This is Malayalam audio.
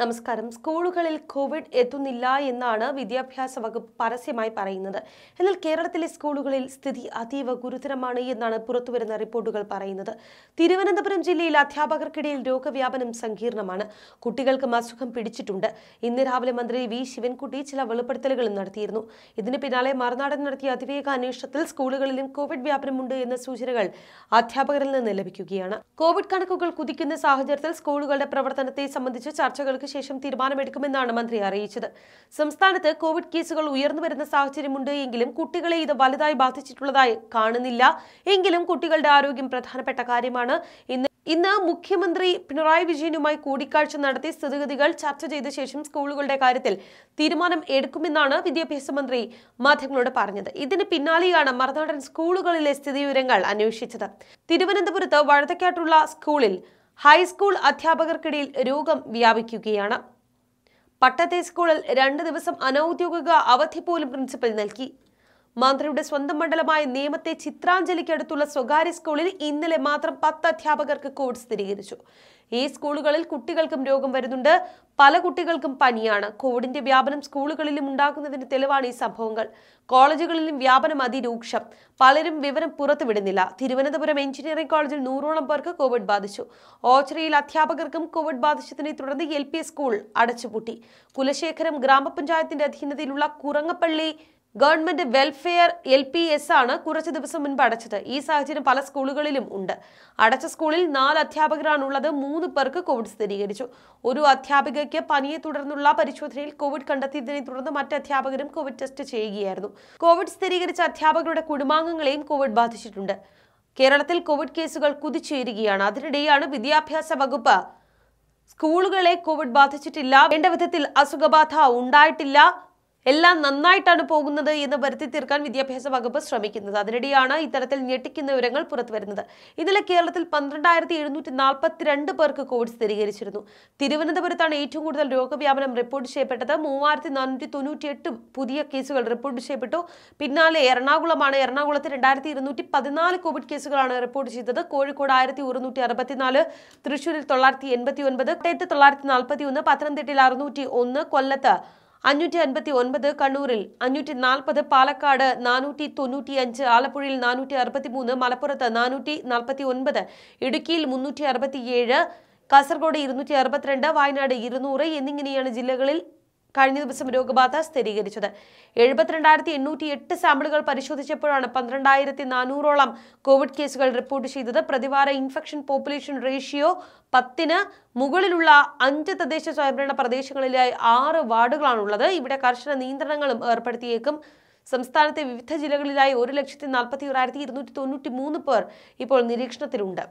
നമസ്കാരം സ്കൂളുകളിൽ കോവിഡ് എത്തുന്നില്ല എന്നാണ് വിദ്യാഭ്യാസ വകുപ്പ് പരസ്യമായി പറയുന്നത് എന്നാൽ കേരളത്തിലെ സ്കൂളുകളിൽ സ്ഥിതി അതീവ ഗുരുതരമാണ് എന്നാണ് പുറത്തുവരുന്ന റിപ്പോർട്ടുകൾ പറയുന്നത് തിരുവനന്തപുരം ജില്ലയിൽ അധ്യാപകർക്കിടയിൽ രോഗവ്യാപനം സങ്കീർണമാണ് കുട്ടികൾക്കും അസുഖം പിടിച്ചിട്ടുണ്ട് ഇന്ന് രാവിലെ മന്ത്രി വി ശിവൻകുട്ടി ചില വെളിപ്പെടുത്തലുകളും നടത്തിയിരുന്നു ഇതിന് പിന്നാലെ മറുനാടൻ നടത്തിയ അതിവേഗ അന്വേഷണത്തിൽ സ്കൂളുകളിലും കോവിഡ് വ്യാപനമുണ്ട് എന്ന സൂചനകൾ അധ്യാപകരിൽ നിന്ന് ലഭിക്കുകയാണ് കോവിഡ് കണക്കുകൾ കുതിക്കുന്ന സാഹചര്യത്തിൽ സ്കൂളുകളുടെ പ്രവർത്തനത്തെ സംബന്ധിച്ച് ചർച്ചകൾക്ക് ശേഷം തീരുമാനമെടുക്കുമെന്നാണ് മന്ത്രി അറിയിച്ചത് സംസ്ഥാനത്ത് കോവിഡ് കേസുകൾ ഉയർന്നു വരുന്ന സാഹചര്യമുണ്ട് എങ്കിലും കുട്ടികളെ ഇത് വലുതായി ബാധിച്ചിട്ടുള്ളതായി കാണുന്നില്ല എങ്കിലും കുട്ടികളുടെ ആരോഗ്യം പ്രധാനപ്പെട്ട കാര്യമാണ് ഇന്ന് ഇന്ന് മുഖ്യമന്ത്രി പിണറായി വിജയനുമായി കൂടിക്കാഴ്ച നടത്തി സ്ഥിതിഗതികൾ ചർച്ച ചെയ്ത ശേഷം സ്കൂളുകളുടെ കാര്യത്തിൽ തീരുമാനം എടുക്കുമെന്നാണ് വിദ്യാഭ്യാസ മന്ത്രി മാധ്യമങ്ങളോട് പറഞ്ഞത് ഇതിന് പിന്നാലെയാണ് മറുനാടൻ സ്കൂളുകളിലെ സ്ഥിതിവിവരങ്ങൾ അന്വേഷിച്ചത് തിരുവനന്തപുരത്ത് വഴുതക്കാട്ടുള്ള സ്കൂളിൽ ഹൈസ്കൂൾ അധ്യാപകർക്കിടയിൽ രോഗം വ്യാപിക്കുകയാണ് പട്ടത്തെ സ്കൂളിൽ രണ്ട് ദിവസം അനൌദ്യോഗിക അവധി പോലും പ്രിൻസിപ്പൽ നൽകി മന്ത്രിയുടെ സ്വന്തം മണ്ഡലമായ നിയമത്തെ ചിത്രാഞ്ജലിക്കടുത്തുള്ള സ്വകാര്യ സ്കൂളിൽ ഇന്നലെ മാത്രം പത്ത് അധ്യാപകർക്ക് കോവിഡ് സ്ഥിരീകരിച്ചു ഈ സ്കൂളുകളിൽ കുട്ടികൾക്കും രോഗം വരുന്നുണ്ട് പല കുട്ടികൾക്കും പനിയാണ് കോവിഡിന്റെ വ്യാപനം സ്കൂളുകളിലും ഉണ്ടാക്കുന്നതിന് തെളിവാണ് ഈ സംഭവങ്ങൾ കോളേജുകളിലും വ്യാപനം അതിരൂക്ഷം പലരും വിവരം പുറത്തുവിടുന്നില്ല തിരുവനന്തപുരം എഞ്ചിനീയറിംഗ് കോളേജിൽ നൂറോളം പേർക്ക് കോവിഡ് ബാധിച്ചു ഓച്ചറയിൽ അധ്യാപകർക്കും കോവിഡ് ബാധിച്ചതിനെ തുടർന്ന് എൽ സ്കൂൾ അടച്ചുപൂട്ടി കുലശേഖരം ഗ്രാമപഞ്ചായത്തിന്റെ അധീനതയിലുള്ള Kurangappally government welfare L P S ആണ് കുറച്ച് ദിവസം മുൻപ് അടച്ചത് ഈ സാഹചര്യം പല സ്കൂളുകളിലും ഉണ്ട് അടച്ച സ്കൂളിൽ നാല് ഉള്ളത് മൂന്ന് പേർക്ക് കോവിഡ് സ്ഥിരീകരിച്ചു ഒരു അധ്യാപികയ്ക്ക് പനിയെ തുടർന്നുള്ള പരിശോധനയിൽ കോവിഡ് കണ്ടെത്തിയതിനെ തുടർന്ന് മറ്റ് അധ്യാപകരും കോവിഡ് ടെസ്റ്റ് ചെയ്യുകയായിരുന്നു കോവിഡ് സ്ഥിരീകരിച്ച അധ്യാപകരുടെ കുടുംബാംഗങ്ങളെയും കോവിഡ് ബാധിച്ചിട്ടുണ്ട് കേരളത്തിൽ കോവിഡ് കേസുകൾ കുതിച്ചേരുകയാണ് അതിനിടെയാണ് വിദ്യാഭ്യാസ വകുപ്പ് സ്കൂളുകളെ കോവിഡ് ബാധിച്ചിട്ടില്ല വേണ്ട വിധത്തിൽ അസുഖബാധ ഉണ്ടായിട്ടില്ല എല്ലാം നന്നായിട്ടാണ് പോകുന്നത് എന്ന് വരുത്തി തീർക്കാൻ വിദ്യാഭ്യാസ വകുപ്പ് ശ്രമിക്കുന്നത് അതിനിടെയാണ് ഇത്തരത്തിൽ ഞെട്ടിക്കുന്ന വിവരങ്ങൾ പുറത്തുവരുന്നത് ഇന്നലെ കേരളത്തിൽ പന്ത്രണ്ടായിരത്തി എഴുന്നൂറ്റി നാൽപ്പത്തിരണ്ട് പേർക്ക് കോവിഡ് സ്ഥിരീകരിച്ചിരുന്നു തിരുവനന്തപുരത്താണ് ഏറ്റവും കൂടുതൽ രോഗവ്യാപനം റിപ്പോർട്ട് ചെയ്യപ്പെട്ടത് മൂവായിരത്തി നാനൂറ്റി തൊണ്ണൂറ്റി എട്ട് പുതിയ കേസുകൾ റിപ്പോർട്ട് ചെയ്യപ്പെട്ടു പിന്നാലെ എറണാകുളമാണ് എറണാകുളത്ത് രണ്ടായിരത്തി ഇരുന്നൂറ്റി പതിനാല് കോവിഡ് കേസുകളാണ് റിപ്പോർട്ട് ചെയ്തത് കോഴിക്കോട് ആയിരത്തി ഒരുന്നൂറ്റി അറുപത്തിനാല് തൃശ്ശൂരിൽ തൊള്ളായിരത്തി എൺപത്തി ഒൻപത് കോട്ടയത്ത് തൊള്ളായിരത്തി നാൽപ്പത്തി ഒന്ന് പത്തനംതിട്ടയിൽ അറുന്നൂറ്റി ഒന്ന് കൊല്ലത്ത് അഞ്ഞൂറ്റി അൻപത്തി ഒൻപത് കണ്ണൂരിൽ അഞ്ഞൂറ്റി നാൽപ്പത് പാലക്കാട് നാനൂറ്റി തൊണ്ണൂറ്റി അഞ്ച് ആലപ്പുഴയിൽ നാനൂറ്റി അറുപത്തി മൂന്ന് മലപ്പുറത്ത് നാനൂറ്റി നാൽപ്പത്തി ഒൻപത് ഇടുക്കിയിൽ മുന്നൂറ്റി അറുപത്തിയേഴ് കാസർഗോഡ് ഇരുന്നൂറ്റി അറുപത്തിരണ്ട് വയനാട് ഇരുന്നൂറ് എന്നിങ്ങനെയാണ് ജില്ലകളിൽ കഴിഞ്ഞ ദിവസം രോഗബാധ സ്ഥിരീകരിച്ചത് എഴുപത്തിരണ്ടായിരത്തി എണ്ണൂറ്റി എട്ട് സാമ്പിളുകൾ പരിശോധിച്ചപ്പോഴാണ് പന്ത്രണ്ടായിരത്തി നാനൂറോളം കോവിഡ് കേസുകൾ റിപ്പോർട്ട് ചെയ്തത് പ്രതിവാര ഇൻഫെക്ഷൻ പോപ്പുലേഷൻ റേഷ്യോ പത്തിന് മുകളിലുള്ള അഞ്ച് തദ്ദേശ സ്വയംഭരണ പ്രദേശങ്ങളിലായി ആറ് വാർഡുകളാണുള്ളത് ഇവിടെ കർശന നിയന്ത്രണങ്ങളും ഏർപ്പെടുത്തിയേക്കും സംസ്ഥാനത്തെ വിവിധ ജില്ലകളിലായി ഒരു ലക്ഷത്തി നാൽപ്പത്തി ഒരായിരത്തി ഇരുന്നൂറ്റി തൊണ്ണൂറ്റി മൂന്ന് പേർ ഇപ്പോൾ നിരീക്ഷണത്തിലുണ്ട്